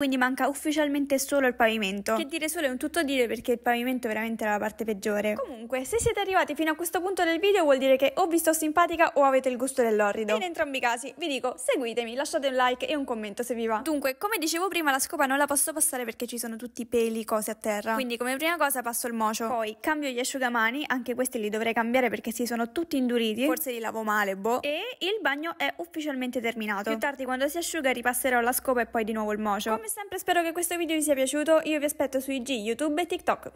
Quindi manca ufficialmente solo il pavimento. Che dire solo è un tutto dire perché il pavimento è veramente la parte peggiore. Comunque, se siete arrivati fino a questo punto del video vuol dire che o vi sto simpatica o avete il gusto dell'orrido. E in entrambi i casi vi dico seguitemi, lasciate un like e un commento se vi va. Dunque, come dicevo prima la scopa non la posso passare perché ci sono tutti i peli, cose a terra. Quindi come prima cosa passo il mocio. Poi cambio gli asciugamani, anche questi li dovrei cambiare perché si sono tutti induriti. Forse li lavo male, boh. E il bagno è ufficialmente terminato. Più tardi quando si asciuga ripasserò la scopa e poi di nuovo il mocio. Come come sempre spero che questo video vi sia piaciuto, io vi aspetto su IG, YouTube e TikTok.